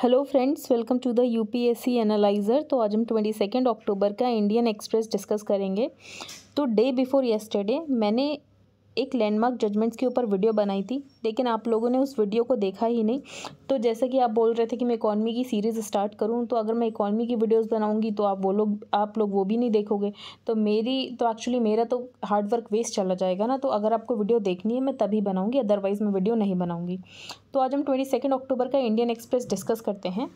hello friends welcome to the UPSC analyser तो आज हम ट्वेंटी सेकेंड अक्टूबर का इंडियन एक्सप्रेस डिस्कस करेंगे तो डे बिफोर येस्टरडे मैंने एक लैंडमार्क जजमेंट्स के ऊपर वीडियो बनाई थी लेकिन आप लोगों ने उस वीडियो को देखा ही नहीं तो जैसे कि आप बोल रहे थे कि मैं इकॉनमी की सीरीज़ स्टार्ट करूँ तो अगर मैं इकॉनमी की वीडियोज़ बनाऊँगी तो आप वो लोग आप लोग वो भी नहीं देखोगे तो मेरी तो एक्चुअली मेरा तो हार्डवर्क वेस्ट चला जाएगा ना तो अगर आपको वीडियो देखनी है मैं तभी बनाऊँगी अदरवाइज़ मैं वीडियो नहीं बनाऊँगी तो आज हम ट्वेंटी सेकेंड अक्टूबर का इंडियन एक्सप्रेस डिस्कस करते हैं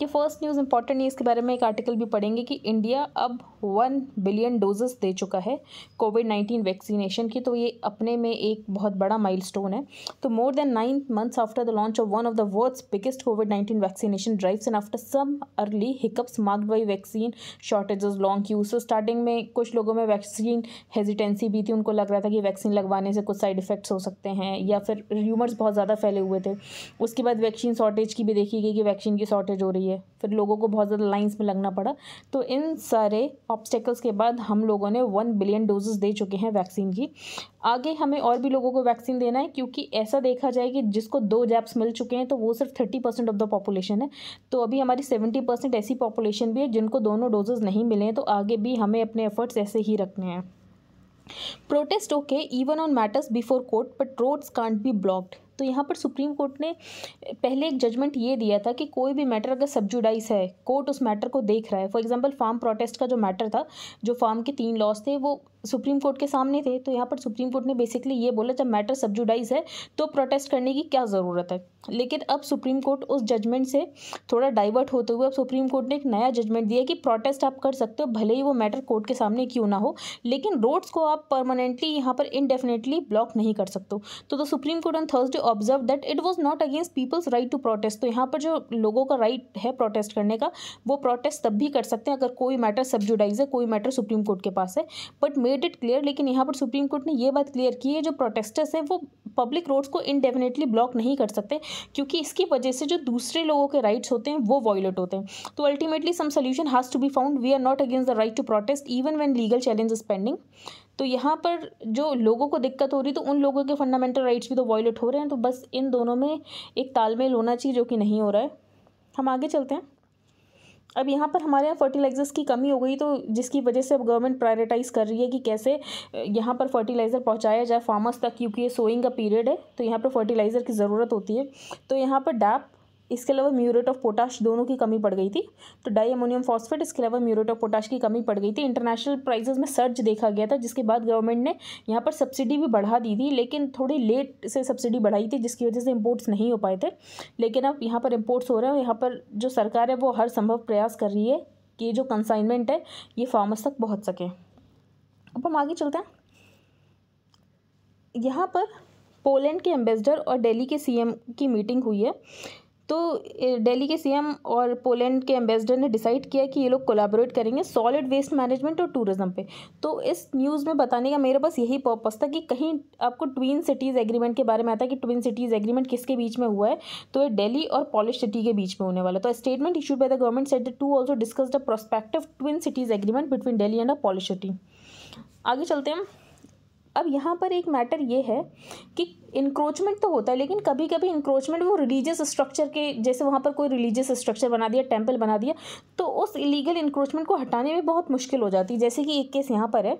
ये फर्स्ट न्यूज़ इंपॉर्टेंट है इसके बारे में एक आर्टिकल भी पढ़ेंगे कि इंडिया अब वन बिलियन डोजेस दे चुका है कोविड नाइन्टीन वैक्सीनेशन की तो ये अपने में एक बहुत बड़ा माइलस्टोन है तो more than nine months after the launch of one of the world's biggest COVID nineteen vaccination drives and after some early hiccups marked by vaccine shortages long की उस स्टार्टिंग में कुछ लोगों में वैक्सीन हेजिटेंसी भी थी उनको लग रहा था कि वैक्सीन लगवाने से कुछ साइड इफेक्ट्स हो सकते हैं या फिर र्यूमर्स बहुत ज़्यादा फैले हुए थे उसके बाद वैक्सीन शॉर्टेज की भी देखी गई कि वैक्सीन की शॉर्टेज हो रही है फिर लोगों को बहुत ज़्यादा लाइंस में लगना पड़ा तो इन सारे ऑब्स्टेकल्स के बाद हम लोगों ने वन बिलियन डोजेस दे चुके हैं वैक्सीन की आगे हमें और भी लोगों को वैक्सीन देना है क्योंकि ऐसा देखा जाए कि जिसको दो जैप्स मिल चुके हैं तो वो सिर्फ thirty percent of the population है तो अभी हमारी सेवेंटी परसेंट ऐसी पॉपुलेशन भी है जिनको दोनों डोजेज़ नहीं मिले हैं तो आगे भी हमें अपने एफर्ट्स ऐसे ही रखने हैं protest okay even on matters before court but roads can't be blocked तो यहाँ पर सुप्रीम कोर्ट ने पहले एक जजमेंट ये दिया था कि कोई भी मैटर अगर सब्जुडाइज है कोर्ट उस मैटर को देख रहा है फॉर एग्जांपल फार्म प्रोटेस्ट का जो मैटर था जो फार्म के तीन लॉस थे वो सुप्रीम कोर्ट के सामने थे तो यहाँ पर सुप्रीम कोर्ट ने बेसिकली ये बोला जब मैटर सब्जुडाइज है तो प्रोटेस्ट करने की क्या ज़रूरत है लेकिन अब सुप्रीम कोर्ट उस जजमेंट से थोड़ा डाइवर्ट होते हुए अब सुप्रीम कोर्ट ने एक नया जजमेंट दिया कि प्रोटेस्ट आप कर सकते हो भले ही वो मैटर कोर्ट के सामने क्यों ना हो लेकिन रोड्स को आप परमानेंटली यहाँ पर इनडेफिनेटली ब्लॉक नहीं कर सकते तो, तो Supreme Court on Thursday observe that it was not against people's right to protest तो यहाँ पर जो लोगों का राइट right है प्रोटेस्ट करने का वो प्रोटेस्ट तब भी कर सकते हैं अगर कोई मैटर सब्जुडाइज है कोई मैटर सुप्रीम कोर्ट के पास है बट मेड इट क्लियर लेकिन यहाँ पर सुप्रीम कोर्ट ने ये बात क्लियर की है जो प्रोटेस्टर्स हैं वो पब्लिक रोड्स को इनडेफिनेटली ब्लॉक नहीं कर सकते क्योंकि इसकी वजह से जो दूसरे लोगों के राइट्स होते हैं वो वॉयलेट होते हैं तो ultimately some solution has to be found we are not against the right to protest even when legal challenge is pending तो यहाँ पर जो लोगों को दिक्कत हो रही तो उन लोगों के फंडामेंटल राइट्स भी तो वॉयलेट हो रहे हैं तो बस इन दोनों में एक तालमेल होना चाहिए जो कि नहीं हो रहा है हम आगे चलते हैं अब यहाँ पर हमारे यहाँ फर्टिलाइज़र्स की कमी हो गई तो जिसकी वजह से अब गवर्नमेंट प्रायोरिटाइज़ कर रही है कि कैसे यहाँ पर फर्टिलाइज़र पहुँचाया जाए फार्मर्स तक क्योंकि ये सोइंग का पीरियड है तो यहाँ पर फर्टिलाइज़र की ज़रूरत होती है तो यहाँ पर डैप इसके अलावा म्यूरेट ऑफ पोटाश दोनों की कमी पड़ गई थी तो डाई अमोनियम फॉस्फेट इसके अलावा म्यूरेट ऑफ पोटाश की कमी पड़ गई थी इंटरनेशनल प्राइजेज में सर्च देखा गया था जिसके बाद गवर्नमेंट ने यहाँ पर सब्सिडी भी बढ़ा दी थी लेकिन थोड़ी लेट से सब्सिडी बढ़ाई थी जिसकी वजह से इम्पोर्ट्स नहीं हो पाए थे लेकिन अब यहाँ पर इम्पोर्ट्स हो रहे हैं यहाँ पर जो सरकार है वो हर संभव प्रयास कर रही है कि जो कंसाइनमेंट है ये फार्मर्स तक पहुँच सके अब हम आगे चलते हैं यहाँ पर पोलैंड के एम्बेसडर और दिल्ली के सीएम की मीटिंग हुई है तो दिल्ली के सीएम और पोलैंड के एम्बेसडर ने डिसाइड किया कि ये लोग कोलाबोरेट करेंगे सॉलिड वेस्ट मैनेजमेंट और टूरिज्म पे तो इस न्यूज़ में बताने का मेरे पास यही पर्पज़ था कि कहीं आपको ट्विन सिटीज़ एग्रीमेंट के बारे में आता है कि ट्विन सिटीज़ एग्रीमेंट किसके बीच में हुआ है तो ये डेली और पॉलिश सिटी के बीच में होने वाला तो statement issued by the government said the to also discuss the prospective twin cities agreement between Delhi and a Polish city आगे चलते हैं अब यहाँ पर एक मैटर ये है कि इंक्रोचमेंट तो होता है लेकिन कभी कभी इंक्रोचमेंट वो रिलीजियस स्ट्रक्चर के जैसे वहाँ पर कोई रिलीजियस स्ट्रक्चर बना दिया टेम्पल बना दिया तो उस इलीगल इंक्रोचमेंट को हटाने में बहुत मुश्किल हो जाती है जैसे कि एक केस यहाँ पर है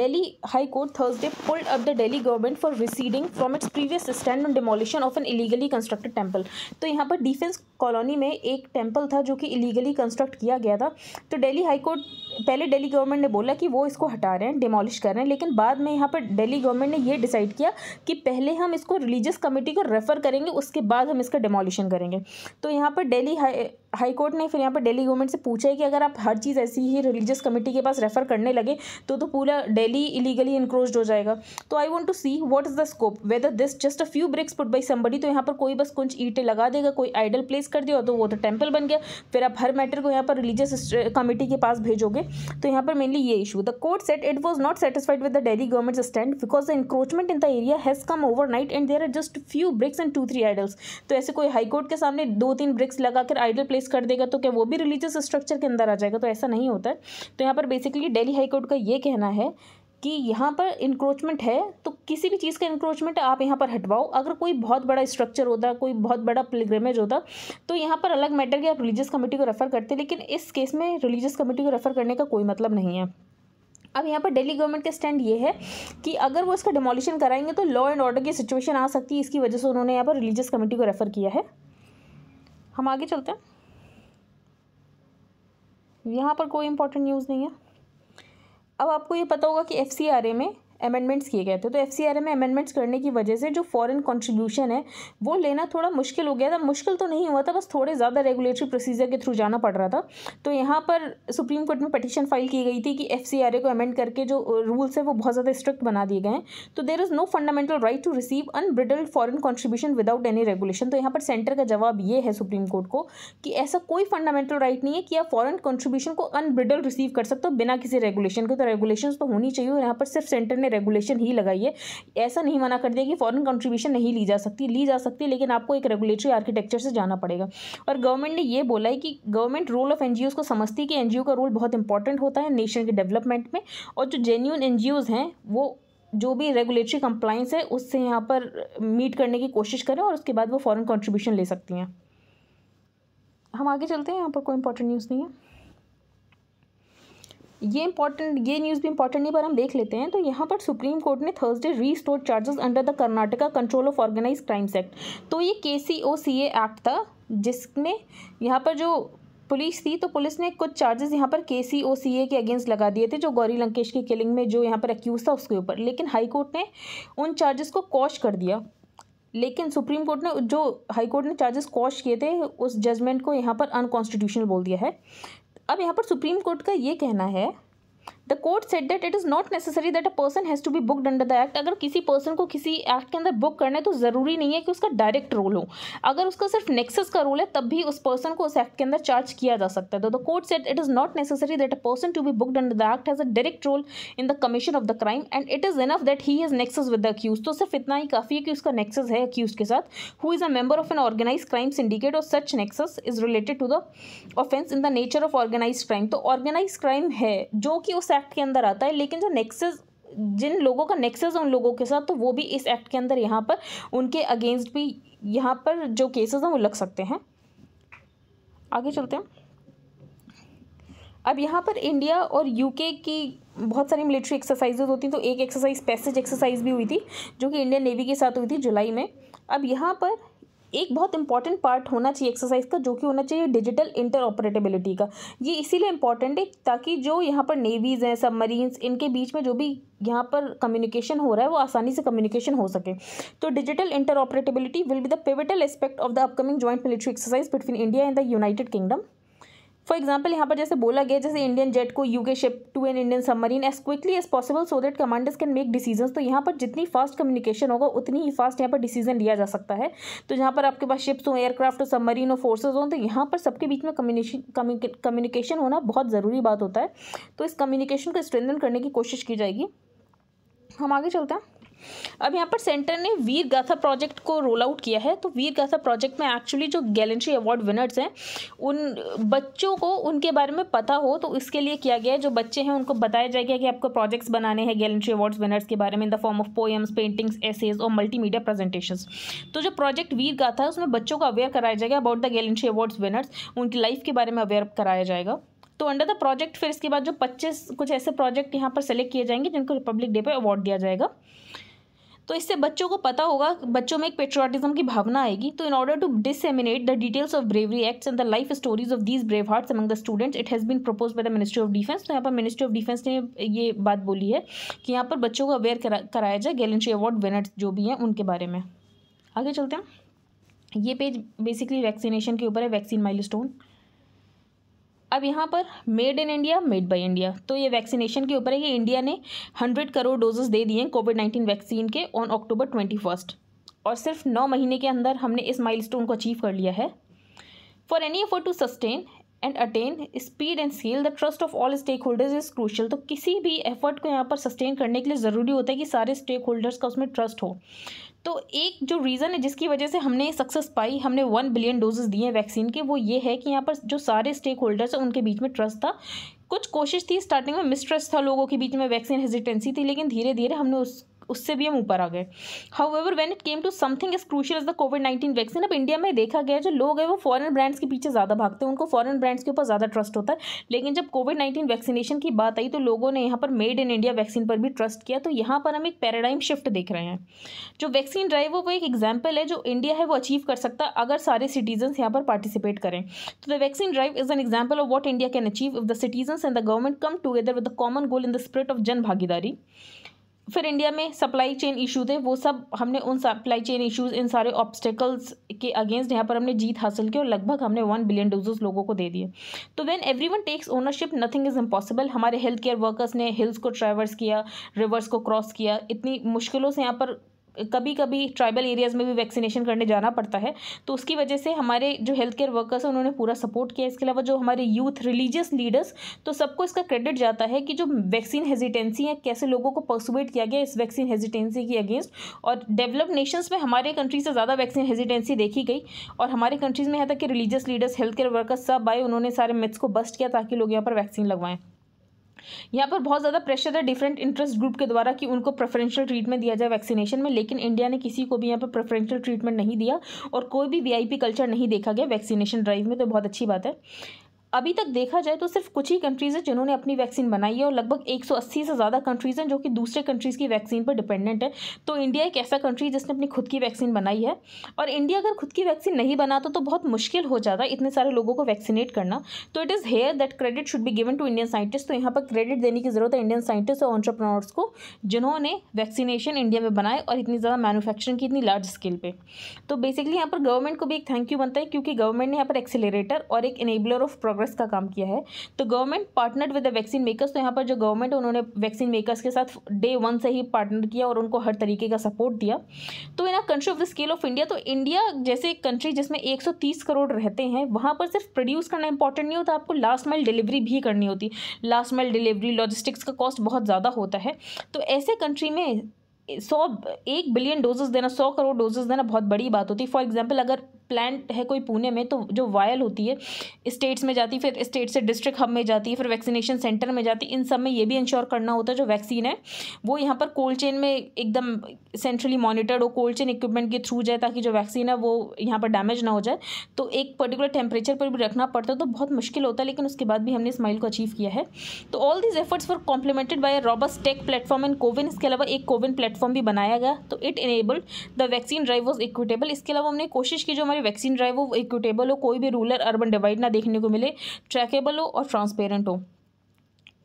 Delhi High Court Thursday pulled up the Delhi government for receding from its previous stand on demolition of an illegally constructed temple तो यहाँ पर डिफेंस कॉलोनी में एक टेम्पल था जो कि इलीगली कंस्ट्रक्ट किया गया था तो डेली हाईकोर्ट पहले डेली गवर्नमेंट ने बोला कि वो इसको हटा रहे हैं डिमोलिश कर रहे हैं लेकिन बाद में यहाँ पर डेली गवर्नमेंट ने ये डिसाइड किया कि पहले हम हम इसको रिलीजियस कमेटी को रेफ़र करेंगे उसके बाद हम इसका डिमोलिशन करेंगे तो यहाँ पर डेली हाई हाई कोर्ट ने फिर यहाँ पर दिल्ली गवर्नमेंट से पूछा है कि अगर आप हर चीज़ ऐसी ही रिलीजियस कमेटी के पास रेफर करने लगे तो तो पूरा डेली इलीगली इंक्रोज हो जाएगा तो I want to see what is the scope whether this just a few bricks put by somebody तो यहाँ पर कोई बस कुछ ईटें लगा देगा कोई आइडल प्लेस कर दिया तो वो तो टेम्पल बन गया फिर आप हर मैटर को यहाँ पर रिलीजियस कमेटी के पास भेजोगे तो यहाँ पर मेनली ये issue the court said it was not satisfied with the Delhi government stand because the encroachment in the area has come overnight and there are just few bricks and two three idols तो ऐसे कोई high court के सामने दो तीन BRICS लगाकर idol place replace कर देगा तो क्या वो भी रिलीजियस स्ट्रक्चर के अंदर आ जाएगा तो ऐसा नहीं होता तो यहाँ पर बेसिकली डेली हाईकोर्ट का ये कहना है कि यहाँ पर इंक्रोचमेंट है तो किसी भी चीज़ का इंक्रोचमेंट आप यहाँ पर हटवाओ अगर कोई बहुत बड़ा स्ट्रक्चर होता कोई बहुत बड़ा प्लेग्रेमेज होता तो यहाँ पर अलग मैटर के आप रिलीजियस कमेटी को रेफ़र करते लेकिन इस केस में रिलीजियस कमेटी को रेफ़र करने का कोई मतलब नहीं है अब यहाँ पर दिल्ली गवर्नमेंट का स्टैंड ये है कि अगर वो इसका डिमोलिशन कराएंगे तो लॉ एंड ऑर्डर की सिचुएशन आ सकती है इसकी वजह से उन्होंने यहाँ पर रिलीजियस कमेटी को रेफ़र किया है हम आगे चलते हैं यहाँ पर कोई इंपॉर्टेंट न्यूज़ नहीं है अब आपको ये पता होगा कि एफ में अमेंडमेंट्स किए गए थे तो एफ में अमेंडमेंट्स करने की वजह से जो फॉरेन कॉन्ट्रीब्यूशन है वो लेना थोड़ा मुश्किल हो गया था मुश्किल तो नहीं हुआ था बस थोड़े ज़्यादा रेगुलेटरी प्रोसीजर के थ्रू जाना पड़ रहा था तो यहाँ पर सुप्रीम कोर्ट में पटिशन फाइल की गई थी कि एफ को अमेंड करके जो रूल्स है वो बहुत ज़्यादा स्ट्रिक्ट बना दिए गए हैं तो there is no fundamental right to receive unbridled foreign contribution without any regulation तो यहाँ पर सेंटर का जवाब ये है सुप्रीम कोर्ट को कि ऐसा कोई फंडामेंटल राइट नहीं है कि आप फॉरन कॉन्ट्रीब्यूशन को अनब्रिडल रिसीव कर सकते हो बिना किसी रेगुलेशन के तो रेगुलेशन तो होनी चाहिए और यहाँ पर सिर्फ सेंटर ने रेगुलेशन ही लगाइए ऐसा नहीं मना कर दिया कि फॉरेन कंट्रीब्यूशन नहीं ली जा सकती ली जा सकती है लेकिन आपको एक रेगुलेटरी आर्किटेक्चर से जाना पड़ेगा और गवर्नमेंट ने यह बोला है कि गवर्नमेंट रोल ऑफ एन को समझती है कि एन का रोल बहुत इंपॉर्टेंट होता है नेशन के डेवलपमेंट में और जो जेन्यून एन हैं वो जो भी रेगुलेटरी कंप्लाइंस है उससे यहाँ पर मीट करने की कोशिश करें और उसके बाद वो फॉरेन कंट्रीब्यूशन ले सकती हैं हम आगे चलते हैं यहाँ पर कोई इंपॉर्टेंट न्यूज़ नहीं है ये इंपॉर्टेंट ये न्यूज़ भी इंपॉर्टेंट नहीं पर हम देख लेते हैं तो यहाँ पर सुप्रीम कोर्ट ने Thursday store charges under the Karnataka control of organise crimes act तो ये के सी ओ सी ए एक्ट था जिसमें यहाँ पर जो पुलिस थी तो पुलिस ने कुछ चार्जेस यहाँ पर के सी ओ सी ए के अगेंस्ट लगा दिए थे जो गौरी लंकेश की किलिंग में जो यहाँ पर एक्यूज था उसके ऊपर लेकिन हाईकोर्ट ने उन चार्जेस को कॉश कर दिया लेकिन सुप्रीम कोर्ट ने जो हाई कोर्ट ने चार्जेस कॉश किए थे उस जजमेंट को यहाँ पर अनकॉन्स्टिट्यूशनल बोल दिया है अब यहाँ पर सुप्रीम कोर्ट का ये कहना है the court said that it is not necessary that a person has to be booked under the act अगर किसी पर्सन को किसी एक्ट के अंदर बुक करना है तो ज़रूरी नहीं है कि उसका डायरेक्ट रोल हो अगर उसका सिर्फ नेक्सस का रोल है तब भी उस पर्सन को उस एक्ट के अंदर चार्ज किया जा सकता है तो the court said it is not necessary that a person to be booked under the act has a direct role in the commission of the crime and it is enough that he has nexus with the accuse तो सिर्फ इतना ही काफ़ी है कि उसका nexus है accuse के साथ who is a member of an organise crime syndicate और such nexus is related to the offence in the nature of organise crime तो ऑर्गेनाइज क्राइम है जो कि उस एक्ट एक्ट के अंदर आता है लेकिन जो नेक्सेस जिन लोगों का नेक्सेस उन लोगों के साथ तो वो भी इस एक्ट के अंदर यहाँ पर उनके अगेंस्ट भी यहाँ पर जो केसेस हैं वो लग सकते हैं आगे चलते हैं अब यहाँ पर इंडिया और यूके की बहुत सारी मिलिट्री एक्सरसाइजेज होती हैं तो एक एक्सरसाइज पैसेज एक्सरसाइज भी हुई थी जो कि इंडियन नेवी के साथ हुई थी जुलाई में अब यहाँ पर एक बहुत इंपॉर्टेंट पार्ट होना चाहिए एक्सरसाइज का जो कि होना चाहिए डिजिटल इंटर का ये इसीलिए इंपॉर्टेंट है ताकि जो यहाँ पर नेवीज़ हैं सबमरीन्स इनके बीच में जो भी यहाँ पर कम्युनिकेशन हो रहा है वो आसानी से कम्युनिकेशन हो सके तो digital inter will be the pivotal aspect of the upcoming joint military exercise between India and the United Kingdom for example यहाँ पर जैसे बोला गया जैसे इंडियन जेट को U K ship to an Indian submarine as quickly as possible so that commanders can make decision तो यहाँ पर जितनी फास्ट कम्युनिकेशन होगा उतनी ही फास्ट यहाँ पर डिसीजन लिया जा सकता है तो जहाँ पर आपके पास शिप्स हों एयरक्राफ्ट हो सबमरीन हो फोर्सेज हों तो यहाँ पर सबके बीच में कम्युनिकेशन कम्युनिकेशन होना बहुत ज़रूरी बात होता है तो इस कम्युनिकेशन को स्ट्रेंथन करने की कोशिश की जाएगी हम आगे चलते हैं अब यहाँ पर सेंटर ने वीर गाथा प्रोजेक्ट को रोल आउट किया है तो वीर गाथा प्रोजेक्ट में एक्चुअली जो गैलेंट्री अवार्ड विनर्स हैं उन बच्चों को उनके बारे में पता हो तो इसके लिए किया गया है जो बच्चे हैं उनको बताया जाएगा कि आपको प्रोजेक्ट्स बनाने हैं गैलेंट्री अवार्ड्स विनर्स के बारे में in the form of poems paintings essays और मल्टी प्रेजेंटेशन तो जो प्रोजेक्ट वीर गाथा है उसमें बच्चों को अवेयर कराया जाएगा about the gallantry awards winners उनकी लाइफ के बारे में अवेयर कराया जाएगा तो अंडर द प्रोजेक्ट फिर इसके बाद जो पच्चीस कुछ ऐसे प्रोजेक्ट यहाँ पर सेलेक्ट किए जाएंगे जिनको रिपब्लिक डे पर अवार्ड दिया जाएगा तो इससे बच्चों को पता होगा बच्चों में एक पेट्रियाटिज्म की भावना आएगी तो in order to disseminate the details of bravery acts and the life stories of these brave hearts among the students it has been propose by the Ministry of Defence तो यहाँ पर मिनिस्ट्री ऑफ डिफेंस ने ये बात बोली है कि यहाँ पर बच्चों को अवेयर करा, कराया जाए गैलेंट्री अवार्ड विनर्स जो भी हैं उनके बारे में आगे चलते हैं ये पेज बेसिकली वैक्सीनेशन के ऊपर है वैक्सीन माइलस्टोन अब यहाँ पर made in India made by India तो ये वैक्सीनेशन के ऊपर है कि इंडिया ने हंड्रेड करोड़ डोजेस दे दिए हैं कोविड नाइन्टीन वैक्सीन के ऑन अक्टूबर ट्वेंटी फर्स्ट और सिर्फ नौ महीने के अंदर हमने इस माइलस्टोन को अचीव कर लिया है for any effort to sustain and attain speed and seal the trust of all stakeholders is crucial तो किसी भी एफर्ट को यहाँ पर सस्टेन करने के लिए ज़रूरी होता है कि सारे स्टेक होल्डर्स का उसमें ट्रस्ट हो तो एक जो रीज़न है जिसकी वजह से हमने सक्सेस पाई हमने वन बिलियन डोजेज दिए हैं वैक्सीन के वो ये है कि यहाँ पर जो सारे स्टेक होल्डर्स हैं उनके बीच में ट्रस्ट था कुछ कोशिश थी स्टार्टिंग में मिसट्रस्ट था लोगों के बीच में वैक्सीन हेजिटेंसी थी लेकिन धीरे धीरे हमने उस उससे भी हम ऊपर आ गए however when it came to something is crucial is the COVID nineteen vaccine अब इंडिया में देखा गया जो लोग है वो फॉरन ब्रांड्स के पीछे ज़्यादा भागते हैं उनको फॉरन ब्रांड्स के ऊपर ज़्यादा ट्रस्ट होता है लेकिन जब कोविड नाइन्टीन वैक्सीनेशन की बात आई तो लोगों ने यहाँ पर मेड इन इंडिया वैक्सीन पर भी ट्रस्ट किया तो यहाँ पर हम एक पैराडाइम शिफ्ट देख रहे हैं जो वैक्सीन ड्राइव वो एक एग्जाम्पल है जो इंडिया है वो अचीव कर सकता है अगर सारे सिटीजन्स यहाँ पर पार्टिसिपेट करें तो the vaccine drive is an example of what India can achieve if the citizens and the government come together with the common goal in the spirit of Jan Bhagidari फिर इंडिया में सप्लाई चेन इशू थे वो सब हमने उन supply chain issues इन सारे obstacles के against यहाँ पर हमने जीत हासिल की और लगभग हमने वन बिलियन डोजेस लोगों को दे दिए तो when everyone takes ownership nothing is impossible हमारे हेल्थ केयर वर्कर्स ने हिल्स को ट्रैवर्स किया रिवर्स को क्रॉस किया इतनी मुश्किलों से यहाँ पर कभी कभी ट्राइबल एरियाज़ में भी वैक्सीनेशन करने जाना पड़ता है तो उसकी वजह से हमारे जो हेल्थ केयर वर्कर्स हैं उन्होंने पूरा सपोर्ट किया इसके अलावा जो हमारे यूथ रिलीजियस लीडर्स तो सबको इसका क्रेडिट जाता है कि जो वैक्सीन हेजिटेंसी है कैसे लोगों को परसुएट किया गया इस वैक्सीन हेजिटेंसी के अगेंस्ट और डेवलप्ड नेशंस में हमारे कंट्री से ज़्यादा वैक्सीन हेजिटेंसी देखी गई और हमारे कंट्रीज़ में यहाँ तक कि religious leaders health care workers सब आए उन्होंने सारे मिथ्स को बस्ट किया ताकि लोग यहाँ पर वैक्सीन लगवाएं यहाँ पर बहुत ज़्यादा प्रेशर है डिफरेंट इंटरेस्ट ग्रुप के द्वारा कि उनको प्रेफरेंशियल ट्रीटमेंट दिया जाए वैक्सीनेशन में लेकिन इंडिया ने किसी को भी यहाँ पर प्रेफरेंशियल ट्रीटमेंट नहीं दिया और कोई भी वीआईपी कल्चर नहीं देखा गया वैक्सीनेशन ड्राइव में तो बहुत अच्छी बात है अभी तक देखा जाए तो सिर्फ कुछ ही कंट्रीज़ हैं जिन्होंने अपनी वैक्सीन बनाई है और लगभग 180 से ज़्यादा कंट्रीज़ हैं जो कि दूसरे कंट्रीज़ की वैक्सीन पर डिपेंडेंट है तो इंडिया एक ऐसा कंट्री है जिसने अपनी खुद की वैक्सीन बनाई है और इंडिया अगर खुद की वैक्सीन नहीं बनाता तो बहुत मुश्किल हो जाता इतने सारे लोगों को वैक्सीनेट करना तो it is here that credit should be given to Indian scientist तो यहाँ पर क्रेडिट देने की ज़रूरत है इंडियन साइंटिस्ट और ऑन्टरप्रनोर्स को जिन्होंने वैक्सीनेशन इंडिया में बनाए और इतनी ज़्यादा मैनुफैक्चरिंग की इतनी लार्ज स्केल पर तो बेसिकली यहाँ पर गवर्नमेंट को भी एक थैंक यू बनता है क्योंकि गवर्नमेंट ने यहाँ पर एक्सेलरेटर और एक इनेबलर ऑफ प्रोग्रेस प्रोग्रेस का काम किया है तो government partner with the vaccine makers तो यहाँ पर जो गवर्नमेंट उन्होंने वैक्सीन मेकर्स के साथ डे वन से ही पार्टनर किया और उनको हर तरीके का सपोर्ट दिया तो in country of the scale of India तो इंडिया जैसे एक कंट्री जिसमें एक करोड़ रहते हैं वहाँ पर सिर्फ प्रोड्यूस करना इंपॉर्टेंट नहीं होता आपको लास्ट माइल डिलीवरी भी करनी होती लास्ट माइल डिलीवरी लॉजिस्टिक्स का कॉस्ट बहुत ज़्यादा होता है तो ऐसे कंट्री में सौ एक बिलियन डोजेस देना सौ करोड़ डोजेस देना बहुत बड़ी बात होती है फॉर एग्जांपल अगर प्लांट है कोई पुणे में तो जो वायल होती है स्टेट्स में जाती है फिर स्टेट से डिस्ट्रिक्ट हब में जाती है फिर वैक्सीनेशन सेंटर में जाती है इन सब में ये भी इंश्योर करना होता है जो वैक्सीन है वो यहाँ पर कोल्ड चेन में एकदम सेंट्रली मॉनिटर्ड हो कोल्ड चेन इक्विपमेंट के थ्रू जाए ताकि जो वैक्सीन है वो यहाँ पर डैमेज ना हो जाए तो एक पर्टिकुलर टेम्परेचर पर भी रखना पड़ता है तो बहुत मुश्किल होता है लेकिन उसके बाद भी हमने इस माइल को अचीव किया है तो all these efforts for complemented a robust tech platform and CoWIN इसके अलावा एक कोविन प्लेटफॉर्म प्लेटफॉर्म भी बनाया गया तो it enabled the vaccine drive was equitable इसके अलावा हमने कोशिश की जो हमारी वैक्सीन ड्राइव वो इक्विटेबल हो कोई भी रूरल अर्बन डिवाइड ना देखने को मिले ट्रैकेबल हो और ट्रांसपेरेंट हो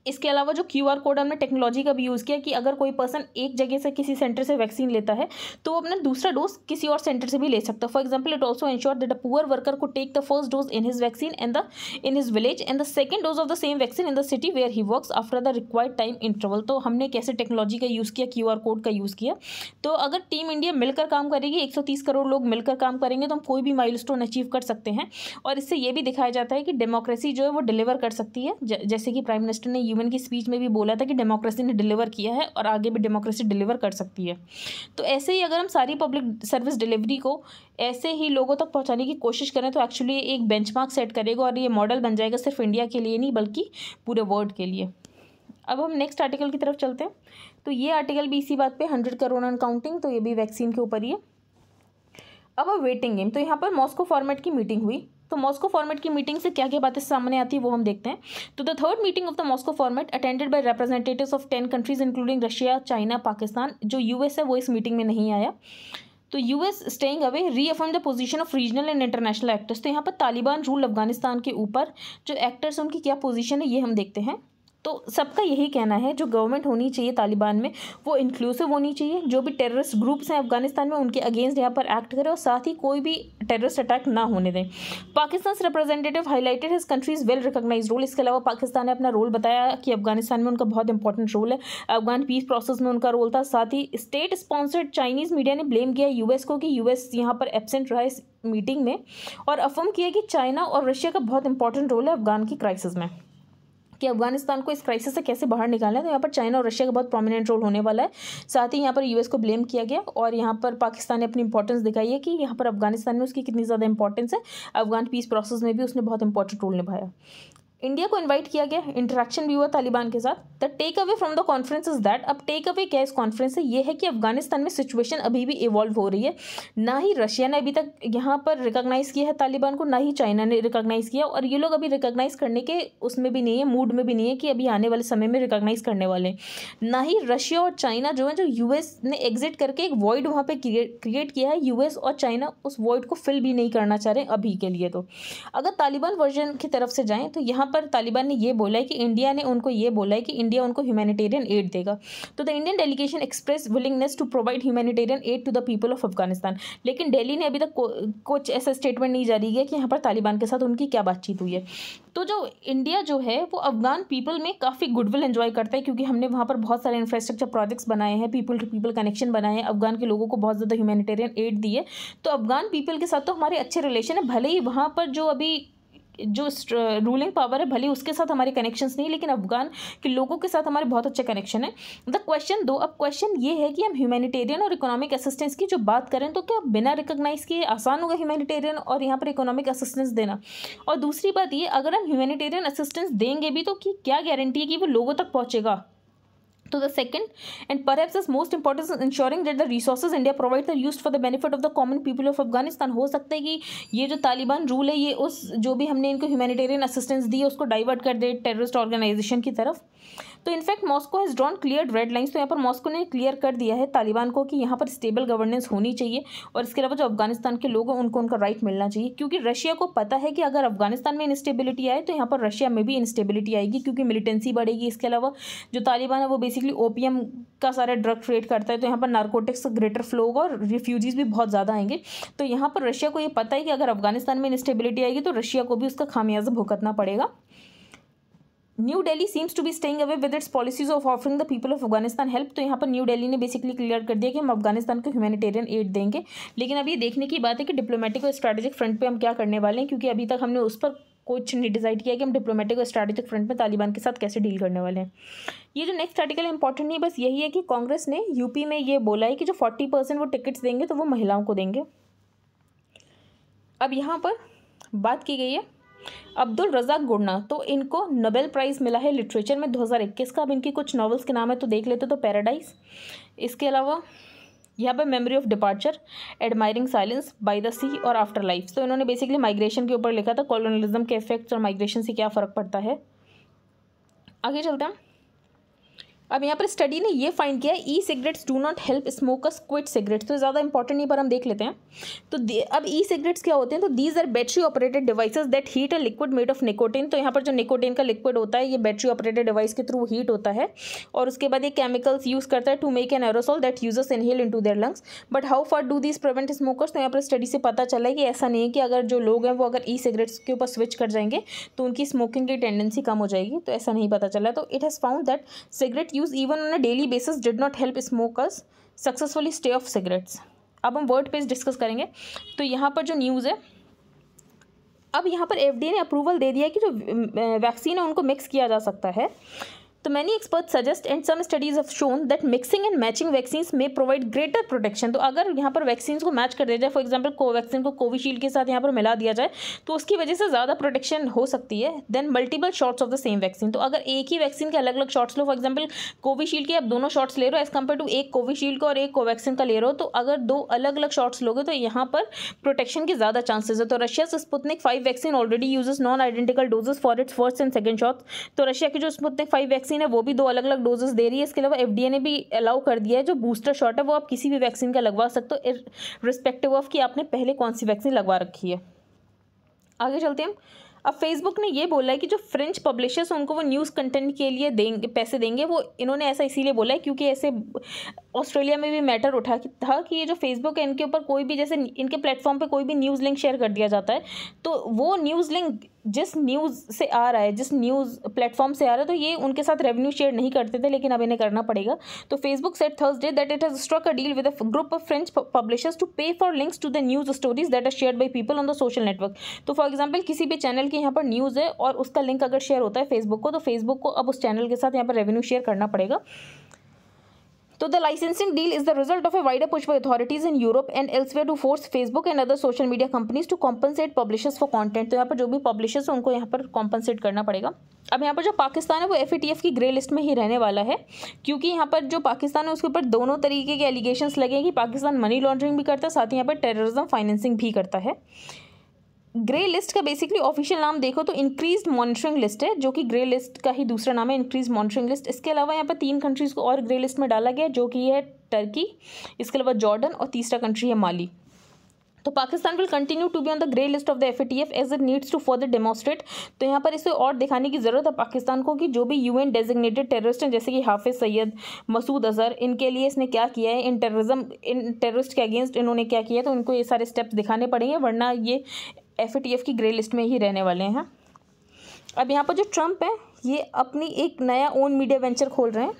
इसके अलावा जो क्यू आर कोड हमने टेक्नोलॉजी का भी यूज़ किया कि अगर कोई पर्सन एक जगह से किसी सेंटर से वैक्सीन लेता है तो वो अपना दूसरा डोज किसी और सेंटर से भी ले सकता है for example it also ensure that a poor worker को take the first dose in his vaccine and the in his village and the second dose of the same vaccine in the city where he work after the required time interval तो हमने कैसे technology का use किया Q code का use किया तो अगर team India मिलकर काम करेगी एक करोड़ लोग मिलकर काम करेंगे तो हम कोई भी स्टोन अचीव कर सकते हैं और इससे ये भी दिखाया जाता है कि डेमोक्रेसी जो है वो डिलीवर कर सकती है जैसे कि प्राइम मिनिस्टर ने यू ह्यूमन की स्पीच में भी बोला था कि डेमोक्रेसी ने डिलीवर किया है और आगे भी डेमोक्रेसी डिलीवर कर सकती है तो ऐसे ही अगर हम सारी पब्लिक सर्विस डिलीवरी को ऐसे ही लोगों तक पहुंचाने की कोशिश करें तो एक्चुअली एक बेंचमार्क सेट करेगा और ये मॉडल बन जाएगा सिर्फ इंडिया के लिए नहीं बल्कि पूरे वर्ल्ड के लिए अब हम नेक्स्ट आर्टिकल की तरफ चलते हैं तो ये आर्टिकल भी इसी बात पर हंड्रेड करोड़ एंड काउंटिंग तो ये भी वैक्सीन के ऊपर ही है अब अब वेटिंग गेम तो यहाँ पर मॉस्को फॉर्मेट की मीटिंग हुई तो मॉस्को फॉर्मेट की मीटिंग से क्या क्या बातें सामने आती है वो हम देखते हैं तो the third meeting of the Moscow format attended by representatives of ten countries including Russia China Pakistan जो यूएस है वो इस मीटिंग में नहीं आया तो US staying away reaffirm the position of regional and international actors तो यहाँ पर तालिबान रूल अफगानिस्तान के ऊपर जो एक्टर्स उनकी क्या पोजीशन है ये हम देखते हैं तो सबका यही कहना है जो गवर्नमेंट होनी चाहिए तालिबान में वो इंक्लूसिव होनी चाहिए जो भी टेररिस्ट ग्रुप्स हैं अफगानिस्तान में उनके अगेंस्ट यहाँ पर एक्ट करें और साथ ही कोई भी टेररिस्ट अटैक ना होने दें Pakistan representative highlighted his country's well recognise role इसके अलावा पाकिस्तान ने अपना रोल बताया कि अफगानिस्तान में उनका बहुत इंपॉर्टेंट रोल है अफगान पीस प्रोसेस में उनका रोल था साथ ही स्टेट स्पॉन्सर्ड चाइनीज़ मीडिया ने ब्लेम किया यूएस को कि यूएस यहाँ पर एबसेंट रहा इस मीटिंग में और अफर्म किया कि चाइना और रशिया का बहुत इंपॉर्टेंट रोल है अफगान की क्राइसिस में कि अफगानिस्तान को इस क्राइसिस से कैसे बाहर निकालना है तो यहाँ पर चाइना और रशिया का बहुत प्रोमिनेंट रोल होने वाला है साथ ही यहाँ पर यूएस को ब्लेम किया गया और यहाँ पर पाकिस्तान ने अपनी इंपॉर्टेंस दिखाई है कि यहाँ पर अफगानिस्तान में उसकी कितनी ज़्यादा इंपॉर्टेंस है अफगान पीस प्रोसेस में भी उसने बहुत इंपॉर्टेंट रोल निभाया इंडिया को इनवाइट किया गया इंटरेक्शन भी हुआ तालिबान के साथ the take away from the conference is that अब टेक अवे क्या इस कॉन्फ्रेंस से ये है कि अफगानिस्तान में सिचुएशन अभी भी इवॉल्व हो रही है ना ही रशिया ने अभी तक यहाँ पर रिकॉग्नाइज़ किया है तालिबान को ना ही चाइना ने रिकॉग्नाइज़ किया और ये लोग अभी रिकॉग्नाइज़ करने के उसमें भी नहीं है मूड में भी नहीं है कि अभी आने वाले समय में रिकॉग्नाइज़ करने वाले ना ही रशिया और चाइना जो है जो यू ने एग्जिट करके एक वॉइड वहाँ पर क्रिएट किया है यू और चाइना उस वॉइड को फिल भी नहीं करना चाह रहे अभी के लिए तो अगर तालिबान वर्जन की तरफ से जाएँ तो यहाँ वहाँ पर तालिबान ने यह बोला है कि इंडिया ने उनको ये बोला है कि इंडिया उनको ह्यूमैनिटेरियन एड देगा तो the Indian delegation express willingness to provide humanitarian aid to the people of Afghanistan लेकिन डेली ने अभी तक कुछ ऐसा स्टेटमेंट नहीं जारी किया कि यहाँ पर तालिबान के साथ उनकी क्या बातचीत हुई है तो जो इंडिया जो है वो अफगान पीपल में काफ़ी गुडविल एंजॉय करता है क्योंकि हमने वहाँ पर बहुत सारे इंफ्रास्ट्रक्चर प्रोजेक्ट्स बनाए हैं पीपल टू पीपल कनेक्शन बनाए हैं अफगान के लोगों को बहुत ज़्यादा ह्यूमैनिटेरियन एड दी है तो अफगान पीपल के साथ तो हमारे अच्छे रिलेशन है भले ही वहाँ पर जो अभी जो रूलिंग पावर है भले उसके साथ हमारे कनेक्शंस नहीं लेकिन अफगान के लोगों के साथ हमारे बहुत अच्छे कनेक्शन है द क्वेश्चन दो अब क्वेश्चन ये है कि हम ह्यूमैनिटेरियन और इकोनॉमिक असिस्टेंस की जो बात करें तो क्या बिना रिकोगनाइज किए आसान होगा ह्यूमैनिटेरियन और यहाँ पर इकोनॉमिक असिस्टेंस देना और दूसरी बात ये अगर हम ह्यूमैनिटेरियन असिस्टेंस देंगे भी तो कि क्या गारंटी है कि वो लोगों तक पहुँचेगा to the second and perhaps as most important is ensuring that the resources india provides are used for the benefit of the common people of afghanistan ho sakta hai ki ye jo taliban rule hai ye us jo bhi humne inko humanitarian assistance di है उसको divert कर दे terrorist organisation की तरफ तो in fact Moscow has drawn clear red lines तो यहाँ पर Moscow ने क्लियर कर दिया है तालिबान को कि यहाँ पर स्टेबल गवर्नेंस होनी चाहिए और इसके अलावा जो अफगानिस्तान के लोग हैं उनको उनका राइट मिलना चाहिए क्योंकि रशिया को पता है कि अगर अफगानिस्तान में इनस्टेबिलिटी आए तो यहाँ पर रशिया में भी इनस्टेबिलिटी आएगी क्योंकि मिलिटेंसी बढ़ेगी इसके अलावा जो तालिबान है वो बेसिकली ओ का सारा ड्रग ट्रेड करता है तो यहाँ पर नार्कोटिक्स का ग्रेटर फ्लो होगा और रिफ्यूजीज भी बहुत ज़्यादा आएंगे तो यहाँ पर रशिया को ये पता है कि अगर अफगानिस्तान में इनस्टेबिलिटी आएगी तो रशिया को भी उसका खामियाजा भुगतना पड़ेगा New Delhi seems to be staying away with its policies of offering the people of Afghanistan help तो यहाँ पर न्यू डेली ने बेसिकली क्लियर कर दिया कि हम अफगानिस्तान को ह्यूमैनिटेरियन एड देंगे लेकिन अब ये देखने की बात है कि डिप्लोमेटिक और स्ट्रेटेजिक फ्रंट पे हम क्या करने वाले हैं क्योंकि अभी तक हमने उस पर कुछ नहीं डिसाइड किया कि हम डिप्लोमेटिक और स्ट्रेटेजिक फ्रंट में तालिबान के साथ कैसे डील करने वाले हैं ये जो नेक्स्ट आर्टिकल है इंपॉर्टेंट नहीं बस यही है कि कांग्रेस ने यूपी में ये बोला है कि जो फोर्टी परसेंट वो टिकट्स देंगे तो वो महिलाओं को देंगे अब यहाँ पर बात की गई है अब्दुल रज़ाक गुड़ना तो इनको नोबेल प्राइज़ मिला है लिटरेचर में 2021 का अब इनकी कुछ नॉवल्स के नाम है तो देख लेते तो पैराडाइज इसके अलावा यहाँ पर memory of departure admiring silence by the sea और आफ्टर लाइफ तो इन्होंने बेसिकली माइग्रेशन के ऊपर लिखा था कॉलोनलिज्म के इफेक्ट्स और माइग्रेशन से क्या फ़र्क पड़ता है आगे चलते हैं अब यहाँ पर स्टडी ने ये फाइंड किया e cigarettes do not help smokers quit cigarettes तो ज़्यादा इंपॉर्टेंट नहीं पर हम देख लेते हैं तो अब ई सिगरेट्स क्या होते हैं तो these are battery operated devices that heat a liquid made of nicotine तो यहाँ पर जो निकोटिन का लिक्विड होता है ये बैटरी ऑपरेटेड डिवाइस के थ्रू हीट होता है और उसके बाद ये केमिकल्स यूज़ करता है to make an aerosol that users inhale into their lungs but how far do this prevent smokers तो यहाँ पर स्टडी से पता चला है कि ऐसा नहीं है कि अगर जो लोग हैं वो अगर ई सिगरेट्स के ऊपर स्विच कर जाएंगे तो उनकी स्मोकिंग की टेंडेंसी कम हो जाएगी तो ऐसा नहीं पता चला तो it has found that cigarette use even on a daily basis did not help smokers successfully stay off cigarettes अब हम वर्ड पेज डिस्कस करेंगे तो यहाँ पर जो न्यूज़ है अब यहाँ पर एफडीए ने अप्रूवल दे दिया कि जो वैक्सीन है उनको मिक्स किया जा सकता है तो many expert suggest and some studies of shown that mixing and matching vaccine may provide greater protection तो अगर यहाँ पर वैक्सीन को मैच कर दिया जाए फॉर एग्जाम्पल कोवैक्सीन को कोविशील्ड के साथ यहाँ पर मिला दिया जाए तो उसकी वजह से ज़्यादा प्रोटेक्शन हो सकती है than multiple shots of the same vaccine तो अगर एक ही वैक्सीन के अलग अलग शॉट्स लो फॉर एग्जाम्पल कोविशील्ड के आप दोनों शॉट्स ले रहे हो एज कम्पेयर टू एक कोविशील्ड का और एक कोवैक्सीन का ले रहे हो तो अगर दो अलग अलग शॉट्स लोगे तो यहाँ पर प्रोटेक्शन के ज़्यादा चांसेज है तो रशिया से Sputnik five vaccine already uses non identical doses for its first and second shot तो रशिया की जो स्पुतनिक फाइव वैक्सीन वैक्सीन है वो भी दो अलग अलग डोजेस दे रही है इसके अलावा एफडीए ने भी अलाउ कर दिया है जो बूस्टर शॉट है वो आप किसी भी वैक्सीन का लगवा सकते हो रिस्पेक्टिव ऑफ कि आपने पहले कौन सी वैक्सीन लगवा रखी है आगे चलते हैं अब फेसबुक ने ये बोला है कि जो फ्रेंच पब्लिशर्स उनको वो न्यूज़ कंटेंट के लिए देंगे पैसे देंगे वो इन्होंने ऐसा इसीलिए बोला है क्योंकि ऐसे ऑस्ट्रेलिया में भी मैटर उठा कि था कि ये जो फेसबुक है इनके ऊपर कोई भी जैसे इनके प्लेटफॉर्म पे कोई भी न्यूज़ लिंक शेयर कर दिया जाता है तो वो न्यूज़ लिंक जिस न्यूज़ से आ रहा है जिस न्यूज़ प्लेटफॉर्म से आ रहा है तो ये उनके साथ रेवेन्यू शेयर नहीं करते थे लेकिन अब इन्हें करना पड़ेगा तो Facebook said Thursday that it has struck a deal with a group of French publishers to pay for links to the news stories that are share by people on the social network तो for example किसी भी channel की यहाँ पर news है और उसका link अगर शेयर होता है फेसबुक को तो फेसबुक को अब उस चैनल के साथ यहाँ पर रेवेन्यू शेयर करना पड़ेगा तो the licensing deal is the result of a wider push by authorities in Europe and elsewhere to force Facebook and other social media companies to compensate publishers for content तो यहाँ पर जो भी publishers हैं उनको यहाँ पर कॉम्पनसेट करना पड़ेगा अब यहाँ पर जो पाकिस्तान है वो एफ की ग्रे लिस्ट में ही रहने वाला है क्योंकि यहाँ पर जो पाकिस्तान है उसके ऊपर दोनों तरीके के एलिगेशन लगे हैं कि पाकिस्तान मनी लॉन्ड्रिंग भी करता है साथ ही यहाँ पर टेररिज्म फाइनेंसिंग भी करता है ग्रे लिस्ट का बेसिकली ऑफिशियल नाम देखो तो इंक्रीज मॉनिटरिंग लिस्ट है जो कि ग्रे लिस्ट का ही दूसरा नाम है इंक्रीज मॉनिटरिंग लिस्ट इसके अलावा यहाँ पर तीन कंट्रीज़ को और ग्रे लिस्ट में डाला गया जो कि है टर्की इसके अलावा जॉर्डन और तीसरा कंट्री है माली तो Pakistan will continue to be on the grey list of the F T F as it needs to further demonstrate तो यहाँ पर इसे और दिखाने की ज़रूरत है पाकिस्तान को कि जो भी यू एन डेजिग्नेटेड टेररिस्ट हैं जैसे कि हाफिज़ सैयद मसूद अजहर इनके लिए इसने क्या किया है इन टेररिज्म इन टेररिस्ट के अगेंस्ट इन्होंने क्या किया तो उनको ये सारे स्टेप्स दिखाने पड़ेंगे वरना ये एफ की ग्रे लिस्ट में ही रहने वाले हैं अब यहाँ पर जो ट्रंप है ये अपनी एक नया ओन मीडिया वेंचर खोल रहे हैं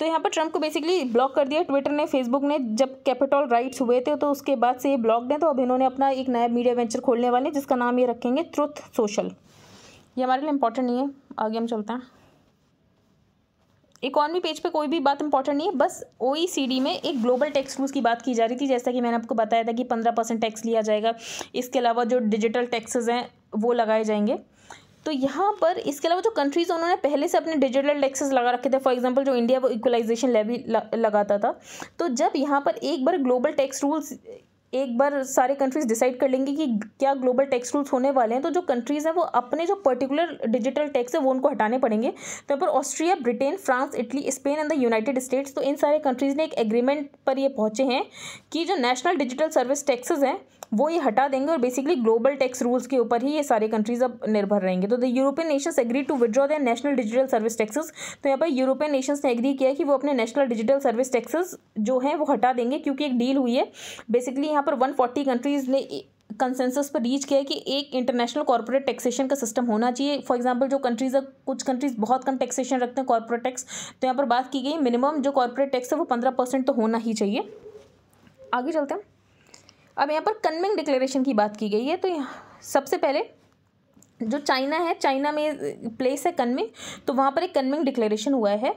तो यहाँ पर ट्रंप को बेसिकली ब्लॉक कर दिया ट्विटर ने फेसबुक ने जब कैपिटल राइट्स हुए थे तो उसके बाद से ये ब्लॉक दें तो अब इन्होंने अपना एक नया मीडिया वेंचर खोलने वाले हैं जिसका नाम ये रखेंगे ट्रुथ सोशल ये हमारे लिए इंपॉर्टेंट नहीं है आगे हम चलते हैं इकॉनमी पेज पे कोई भी बात इंपॉर्टेंट नहीं है बस ओ e में एक ग्लोबल टैक्स रूल्स की बात की जा रही थी जैसा कि मैंने आपको बताया था कि पंद्रह परसेंट टैक्स लिया जाएगा इसके अलावा जो डिजिटल टैक्सेस हैं वो लगाए जाएंगे तो यहाँ पर इसके अलावा जो कंट्रीज़ उन्होंने पहले से अपने डिजिटल टैक्सेस लगा रखे थे फॉर एग्जांपल जो इंडिया वो इक्वलाइजेशन लेवी लगाता था तो जब यहाँ पर एक बार ग्लोबल टैक्स रूल्स एक बार सारे कंट्रीज़ डिसाइड कर लेंगे कि क्या ग्लोबल टैक्स रूल्स होने वाले हैं तो जो कंट्रीज़ हैं वो अपने जो पर्टिकुलर डिजिटल टैक्स है वो उनको हटाने पड़ेंगे तो यहाँ पर Austria Britain France Italy Spain and the United States तो इन सारे कंट्रीज़ ने एक एग्रीमेंट पर ये पहुँचे हैं कि जो नेशनल डिजिटल सर्विस टैक्सेज हैं वो ये हटा देंगे और बेसिकली ग्लोबल टैक्स रूल्स के ऊपर ही ये सारे कंट्रीज अब निर्भर रहेंगे तो the European nations agree to withdraw their national digital service taxes तो यहाँ पर यूरोपियन नेशंस ने एग्री किया कि वो अपने नेशनल डिजिटल सर्विस टैक्सेस जो हैं वो हटा देंगे क्योंकि एक डील हुई है बेसिकली यहाँ पर वन कंट्रीज ने कंसेंसस पर रीच किया है कि एक इंटरनेशनल कॉर्पोरेट टैक्सेशन का सिस्टम होना चाहिए फॉर एग्जांपल जो कंट्रीज है कुछ कंट्रीज बहुत कम टैक्सेशन रखते हैं कॉर्पोरेट टैक्स तो यहाँ पर बात की गई मिनिमम जो कॉर्पोरेट टैक्स है वो पंद्रह परसेंट तो होना ही चाहिए आगे चलते हैं अब यहाँ पर कन्विंग डिक्लेरेशन की बात की गई है तो सबसे पहले जो चाइना है चाइना में प्लेस है कन्विंग तो वहाँ पर एक कन्विंग डिक्लेरेशन हुआ है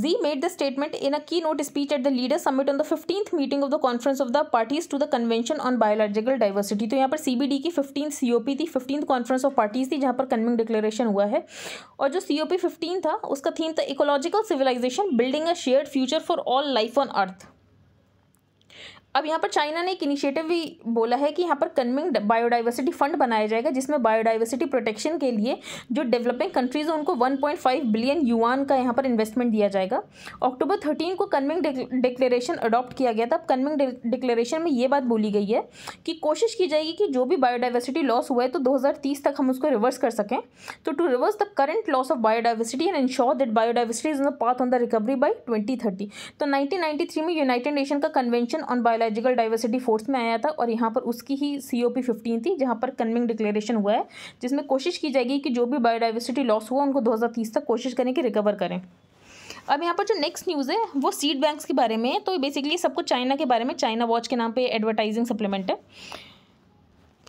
Xi made the statement in a keynote speech at the leader summit on the fifteenth meeting of the conference of the parties to the convention on biological diversity तो यहाँ पर सी बी डी की C O P थी fifteenth conference of parties थी जहाँ पर कन्विंग declaration हुआ है और जो सी ओ पी फिफ्टीन था उसका थीम था ecological civilisation building a share future for all life on earth अब यहाँ पर चाइना ने एक इनिशिएटिव भी बोला है कि यहाँ पर कन्विंग बायोडाइवर्सिटी फंड बनाया जाएगा जिसमें बायोडाइवर्सिटी प्रोटेक्शन के लिए जो डेवलपिंग कंट्रीज हैं उनको 1.5 बिलियन युआन का यहाँ पर इन्वेस्टमेंट दिया जाएगा अक्टूबर थर्टीन को कन्विंग डिक्लेरेशन अडॉप्ट किया गया था अब कन्विंग डिक्लेरेशन में ये बात बोली गई है कि कोशिश की जाएगी कि जो भी बायोडाइवर्सिटी लॉस हुआ है तो दो तक हम उसको रिवर्स कर सकें तो to reverse the current loss of biodiversity and ensure that biodiversity is the path on the recovery by twenty तो नाइनटीन में यूनाइटेड नेशन का convention on bio biological diversity force में आया था और यहाँ पर उसकी ही सी ओ पी फिफ्टीन थी जहाँ पर कन्विंग डिक्लेरेशन हुआ है जिसमें कोशिश की जाएगी कि जो भी बायोडाइवर्सिटी लॉस हुआ उनको दो हज़ार तीस तक कोशिश करें कि रिकवर करें अब यहाँ पर जो नेक्स्ट न्यूज़ है वो सीड बैंक्स के बारे में तो बेसिकली सब कुछ चाइना के बारे में चाइना वॉच के नाम पे एडवर्टाइजिंग सप्लीमेंट है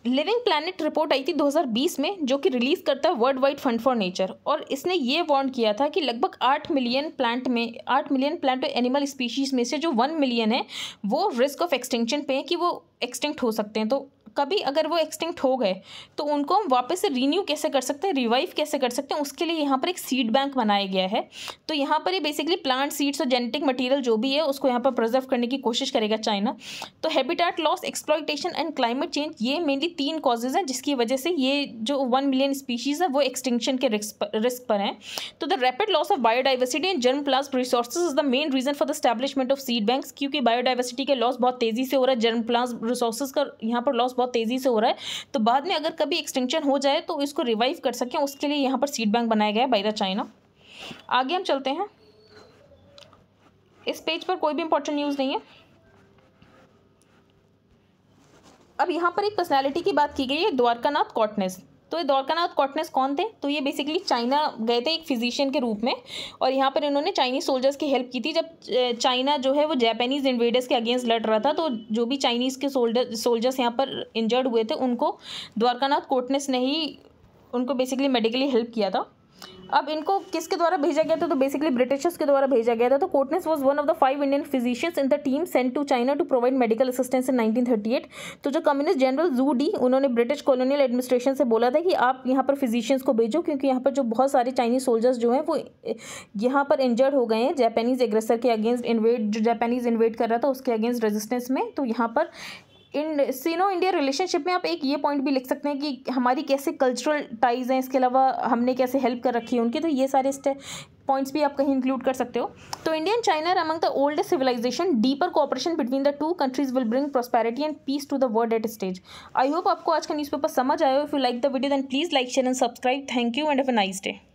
लिविंग प्लानट रिपोर्ट आई थी 2020 में जो कि रिलीज़ करता है World Wide Fund for Nature और इसने ये वॉर्न किया था कि लगभग आठ मिलियन प्लांट में आठ मिलियन प्लांट एनिमल स्पीशीज़ में से जो वन मिलियन है वो रिस्क ऑफ एक्सटिंक्शन पे है कि वो एक्सटिंक्ट हो सकते हैं तो कभी अगर वो एक्सटिंक्ट हो गए तो उनको हम वापस से रीन्यू कैसे कर सकते हैं रिवाइव कैसे कर सकते हैं उसके लिए यहाँ पर एक सीड बैंक बनाया गया है तो यहाँ पर ये बेसिकली प्लांट सीड्स और जेनेटिक मटेरियल जो भी है उसको यहाँ पर प्रिजर्व करने की कोशिश करेगा चाइना तो habitat loss exploitation and climate change ये मेनली तीन कॉजेज़ हैं जिसकी वजह से ये जो वन मिलियन स्पीशीज़ है वो एक्सटिंक्शन के रिस्क पर हैं तो the rapid loss of biodiversity and germplasm resource is the main reason for the establishment of seed bank क्योंकि बायोडाइवर्सिटी के लॉस बहुत तेज़ी से हो रहा है जर्म प्लास्ट रिसोर्स का यहाँ पर लॉस बहुत तेज़ी से हो रहा है तो बाद में अगर कभी एक्सटेंशन हो जाए तो इसको रिवाइव कर सकें उसके लिए यहाँ पर सीट बैंक बनाया गया है द चाइना आगे हम चलते हैं इस पेज पर कोई भी इंपॉर्टेंट न्यूज़ नहीं है अब यहाँ पर एक पर्सनैलिटी की बात की गई है द्वारकानाथ कॉटनेस तो ये द्वारकानाथ कॉटनेस कौन थे तो ये बेसिकली चाइना गए थे एक फिजिशियन के रूप में और यहाँ पर इन्होंने चाइनीज सोल्जर्स की हेल्प की थी जब चाइना जो है वो जैपनीज इन्वेडर्स के अगेंस्ट लड़ रहा था तो जो भी चाइनीज़ के सोल्डर सोल्जर्स यहाँ पर इंजर्ड हुए थे उनको द्वारकानाथ कोटनेस ने ही उनको बेसिकली मेडिकली हेल्प किया था अब इनको किसके द्वारा भेजा गया था तो बेसिकली ब्रिटिशर्स के द्वारा भेजा गया था तो Kotnis was one of the five Indian physicians in the team sent to China to provide medical assistance in 1938 तो जो कम्युनिस्ट जनरल जू डी उन्होंने ब्रिटिश कॉलोनियल एडमिनिस्ट्रेशन से बोला था कि आप यहाँ पर फिजिशियंस को भेजो क्योंकि यहाँ पर जो बहुत सारे चाइनीज सोल्जर्स जो हैं वो यहाँ पर इंजर्ड हो गए हैं जैपनीज एग्रेसर के अगेंस्ट इन्वेट जो जैपनीज इन्वेड कर रहा था उसके अगेंस्ट रेजिस्टेंस में तो यहाँ पर इन सीनो इंडिया रिलेशनशिप में आप एक ये पॉइंट भी लिख सकते हैं कि हमारी कैसे कल्चरल टाइज हैं इसके अलावा हमने कैसे हेल्प कर रखी है उनकी तो ये सारे पॉइंट्स भी आप कहीं इंक्लूड कर सकते हो तो India China among the oldest civilisation deeper cooperation between the two countries will bring prosperity and peace to the world at stage I hope आपको आज का न्यूज़पेपर समझ आया हो if you like the video then please like share and subscribe thank you and have a nice day